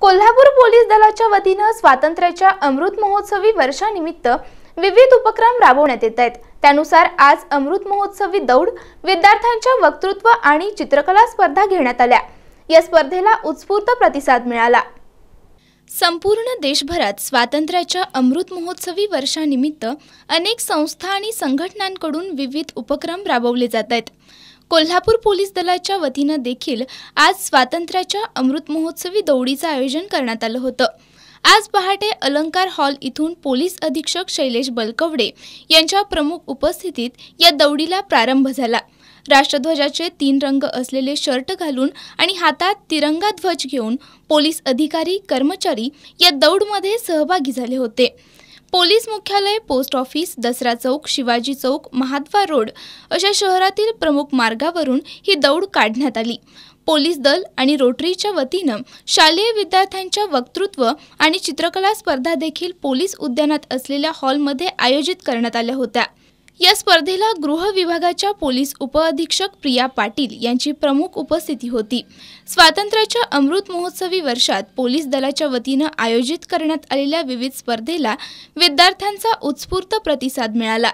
Kolhapur police दलाच्या वतीनं स्वातंत्र्याच्या अमृत महोत्सवी वर्षानिमित्त विविध उपक्रम राबवण्यात येत आहेत त्यानुसार आज अमृत महोत्सवी दौड विद्यार्थ्यांच्या वक्तृत्व आणि चित्रकला स्पर्धा घेण्यात आल्या या स्पर्धेला उत्स्फूर्त प्रतिसाद मिळाला संपूर्ण देशभरात स्वातंत्र्याच्या अमृत महोत्सवी वर्षानिमित्त अनेक संस्था आणि संघटनांकडून विविध उपक्रम राबवले जात आहेत कोल्हापूर पोलीस दलाच्या वतीनं देखील आज स्वातंत्र्याच्या अमृत महोत्सवी दौडीचं आयोजन करण्यात आलं होतं आज पहाटे अलंकार हॉल इथून पोलीस अधीक्षक शैलेश बलकवडे यांच्या प्रमुख उपस्थितीत या दौडीला प्रारंभ झाला राष्ट्रध्वजाचे तीन रंग असलेले शर्ट घालून आणि हातात तिरंगा ध्वज घेऊन पोलीस अधिकारी कर्मचारी या दौडमध्ये सहभागी झाले होते पोलीस मुख्यालय post office Dasara Chowk Shivaji Chowk Mahadwar road अशा शहरातील प्रमुख मार्गावरून ही दौड काढण्यात आली पोलीस दल आणि रोटरीच्या वतीनं शालेय विद्यार्थ्यांच्या वक्तृत्व आणि चित्रकला स्पर्धा देखील पोलीस उद्यानात असलेल्या हॉलमध्ये आयोजित करण्यात आल्या होत्या या स्पर्धेला गृह विभागाच्या पोलीस उपअधीक्षक प्रिया पाटील यांची प्रमुख उपस्थिती होती स्वातंत्र्याच्या अमृत महोत्सवी वर्षात पोलीस दलाच्या वतीनं आयोजित करण्यात आलेल्या विविध स्पर्धेला विद्यार्थ्यांचा उत्स्फूर्त प्रतिसाद मिळाला